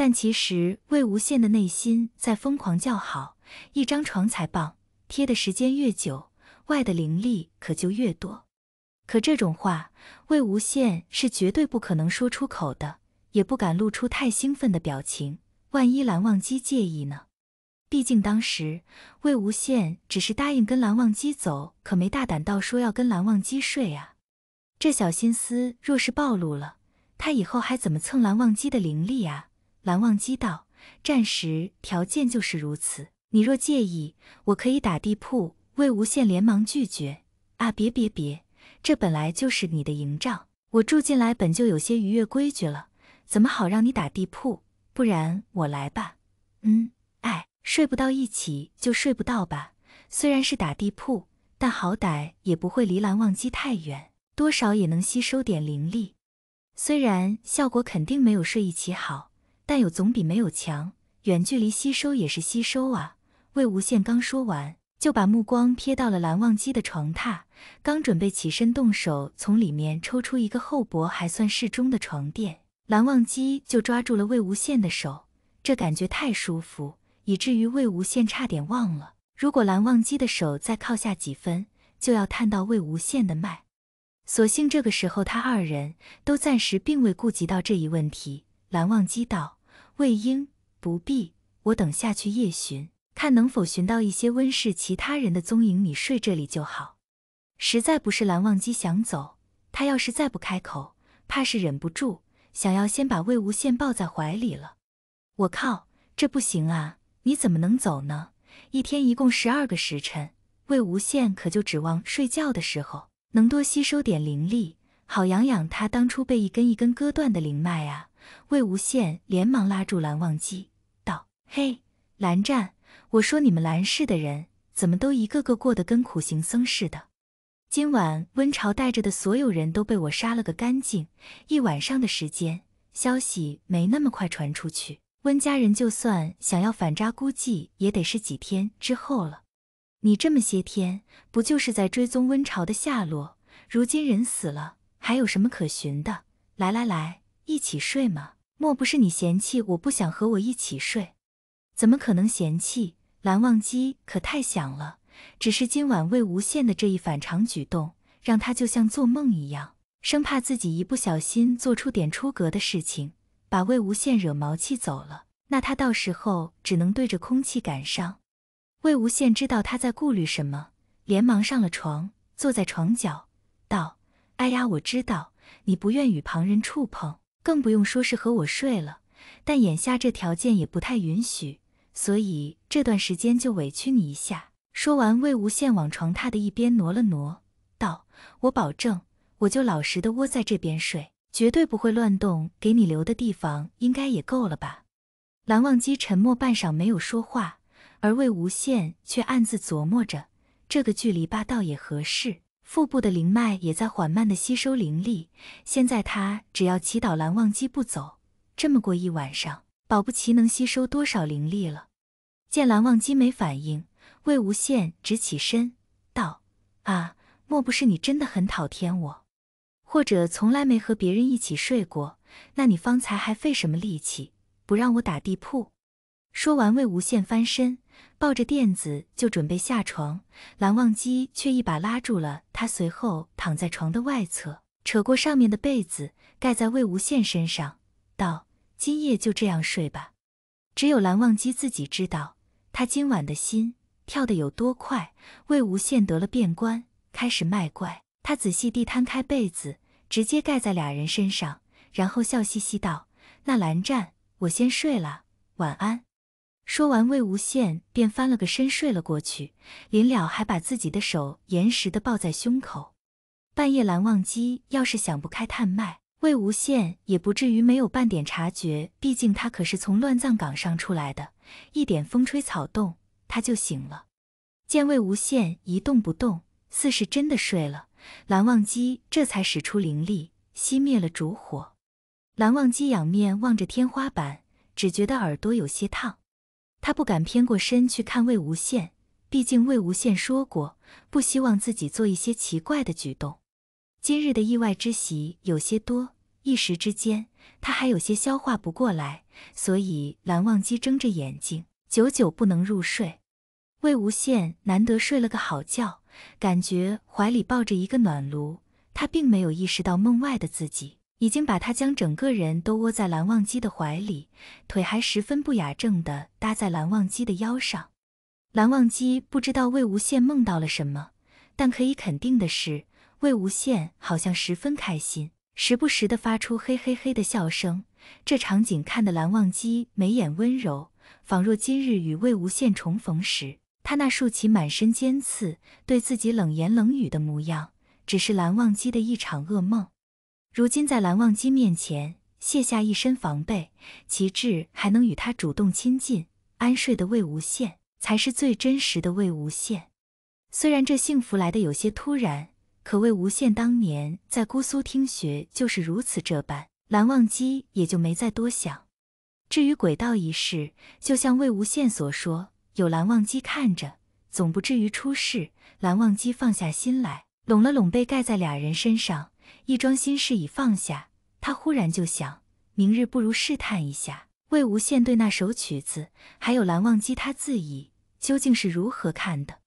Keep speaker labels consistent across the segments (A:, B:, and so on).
A: 但其实魏无羡的内心在疯狂叫好，一张床才棒，贴的时间越久，外的灵力可就越多。可这种话魏无羡是绝对不可能说出口的，也不敢露出太兴奋的表情，万一蓝忘机介意呢？毕竟当时魏无羡只是答应跟蓝忘机走，可没大胆到说要跟蓝忘机睡啊。这小心思若是暴露了，他以后还怎么蹭蓝忘机的灵力啊？蓝忘机道：“战时条件就是如此，你若介意，我可以打地铺。”魏无羡连忙拒绝：“啊，别别别，这本来就是你的营帐，我住进来本就有些逾越规矩了，怎么好让你打地铺？不然我来吧。”“嗯，哎，睡不到一起就睡不到吧。虽然是打地铺，但好歹也不会离蓝忘机太远，多少也能吸收点灵力，虽然效果肯定没有睡一起好。”但有总比没有强，远距离吸收也是吸收啊！魏无羡刚说完，就把目光瞥到了蓝忘机的床榻，刚准备起身动手从里面抽出一个厚薄还算适中的床垫，蓝忘机就抓住了魏无羡的手，这感觉太舒服，以至于魏无羡差点忘了，如果蓝忘机的手再靠下几分，就要探到魏无羡的脉。所幸这个时候他二人都暂时并未顾及到这一问题。蓝忘机道。魏婴，不必，我等下去夜巡，看能否寻到一些温氏其他人的踪影。你睡这里就好。实在不是蓝忘机想走，他要是再不开口，怕是忍不住想要先把魏无羡抱在怀里了。我靠，这不行啊！你怎么能走呢？一天一共十二个时辰，魏无羡可就指望睡觉的时候能多吸收点灵力，好养养他当初被一根一根割断的灵脉啊。魏无羡连忙拉住蓝忘机，道：“嘿，蓝湛，我说你们蓝氏的人怎么都一个个过得跟苦行僧似的？今晚温晁带着的所有人都被我杀了个干净。一晚上的时间，消息没那么快传出去，温家人就算想要反扎，估计也得是几天之后了。你这么些天不就是在追踪温晁的下落？如今人死了，还有什么可寻的？来来来。”一起睡吗？莫不是你嫌弃我不想和我一起睡？怎么可能嫌弃？蓝忘机可太想了。只是今晚魏无羡的这一反常举动，让他就像做梦一样，生怕自己一不小心做出点出格的事情，把魏无羡惹毛气走了，那他到时候只能对着空气感伤。魏无羡知道他在顾虑什么，连忙上了床，坐在床角，道：“哎呀，我知道你不愿与旁人触碰。”更不用说是和我睡了，但眼下这条件也不太允许，所以这段时间就委屈你一下。说完，魏无羡往床榻的一边挪了挪，道：“我保证，我就老实的窝在这边睡，绝对不会乱动。给你留的地方应该也够了吧？”蓝忘机沉默半晌没有说话，而魏无羡却暗自琢磨着，这个距离吧，倒也合适。腹部的灵脉也在缓慢的吸收灵力。现在他只要祈祷蓝忘机不走，这么过一晚上，保不齐能吸收多少灵力了。见蓝忘机没反应，魏无羡直起身道：“啊，莫不是你真的很讨厌我，或者从来没和别人一起睡过？那你方才还费什么力气，不让我打地铺？”说完，魏无羡翻身抱着垫子就准备下床，蓝忘机却一把拉住了他，随后躺在床的外侧，扯过上面的被子盖在魏无羡身上，道：“今夜就这样睡吧。”只有蓝忘机自己知道，他今晚的心跳得有多快。魏无羡得了变官，开始卖乖。他仔细地摊开被子，直接盖在俩人身上，然后笑嘻嘻道：“那蓝湛，我先睡了，晚安。”说完，魏无羡便翻了个身睡了过去，临了还把自己的手严实的抱在胸口。半夜，蓝忘机要是想不开探脉，魏无羡也不至于没有半点察觉，毕竟他可是从乱葬岗上出来的，一点风吹草动他就醒了。见魏无羡一动不动，似是真的睡了，蓝忘机这才使出灵力熄灭了烛火。蓝忘机仰面望着天花板，只觉得耳朵有些烫。他不敢偏过身去看魏无羡，毕竟魏无羡说过不希望自己做一些奇怪的举动。今日的意外之喜有些多，一时之间他还有些消化不过来，所以蓝忘机睁着眼睛，久久不能入睡。魏无羡难得睡了个好觉，感觉怀里抱着一个暖炉，他并没有意识到梦外的自己。已经把他将整个人都窝在蓝忘机的怀里，腿还十分不雅正的搭在蓝忘机的腰上。蓝忘机不知道魏无羡梦到了什么，但可以肯定的是，魏无羡好像十分开心，时不时的发出嘿嘿嘿的笑声。这场景看的蓝忘机眉眼温柔，仿若今日与魏无羡重逢时，他那竖起满身尖刺，对自己冷言冷语的模样，只是蓝忘机的一场噩梦。如今在蓝忘机面前卸下一身防备，齐志还能与他主动亲近、安睡的魏无羡，才是最真实的魏无羡。虽然这幸福来的有些突然，可魏无羡当年在姑苏听学就是如此这般。蓝忘机也就没再多想。至于鬼道一事，就像魏无羡所说，有蓝忘机看着，总不至于出事。蓝忘机放下心来，拢了拢被盖在俩人身上。一桩心事已放下，他忽然就想，明日不如试探一下魏无羡对那首曲子，还有蓝忘机他自己究竟是如何看的。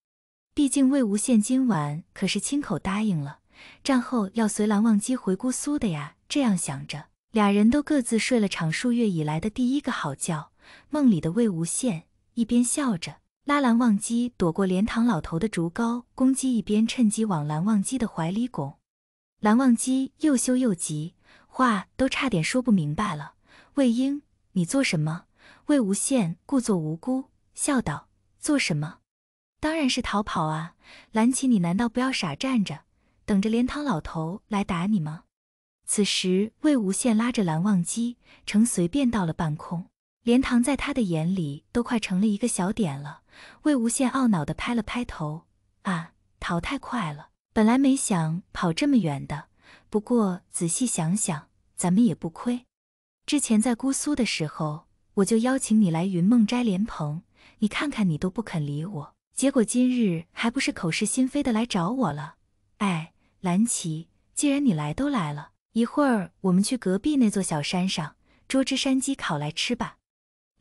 A: 毕竟魏无羡今晚可是亲口答应了，战后要随蓝忘机回姑苏的呀。这样想着，俩人都各自睡了场数月以来的第一个好觉。梦里的魏无羡一边笑着拉蓝忘机躲过莲塘老头的竹篙攻击，一边趁机往蓝忘机的怀里拱。蓝忘机又羞又急，话都差点说不明白了。魏婴，你做什么？魏无羡故作无辜，笑道：“做什么？当然是逃跑啊！蓝琪，你难道不要傻站着，等着莲塘老头来打你吗？”此时，魏无羡拉着蓝忘机，呈随便到了半空，莲塘在他的眼里都快成了一个小点了。魏无羡懊恼的拍了拍头：“啊，逃太快了。”本来没想跑这么远的，不过仔细想想，咱们也不亏。之前在姑苏的时候，我就邀请你来云梦斋莲蓬，你看看你都不肯理我，结果今日还不是口是心非的来找我了？哎，蓝琪，既然你来都来了，一会儿我们去隔壁那座小山上捉只山鸡烤来吃吧。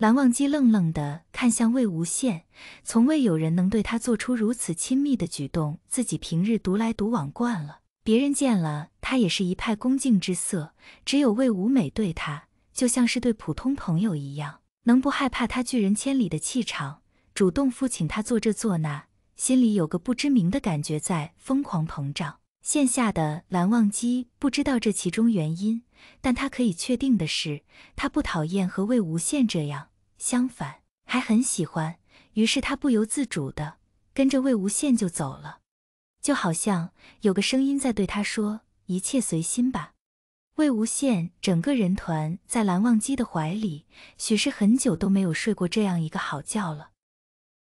A: 蓝忘机愣愣地看向魏无羡，从未有人能对他做出如此亲密的举动。自己平日独来独往惯了，别人见了他也是一派恭敬之色，只有魏无美对他，就像是对普通朋友一样，能不害怕他拒人千里的气场，主动复请他做这做那，心里有个不知名的感觉在疯狂膨胀。现下的蓝忘机不知道这其中原因，但他可以确定的是，他不讨厌和魏无羡这样。相反，还很喜欢。于是他不由自主的跟着魏无羡就走了，就好像有个声音在对他说：“一切随心吧。”魏无羡整个人团在蓝忘机的怀里，许是很久都没有睡过这样一个好觉了。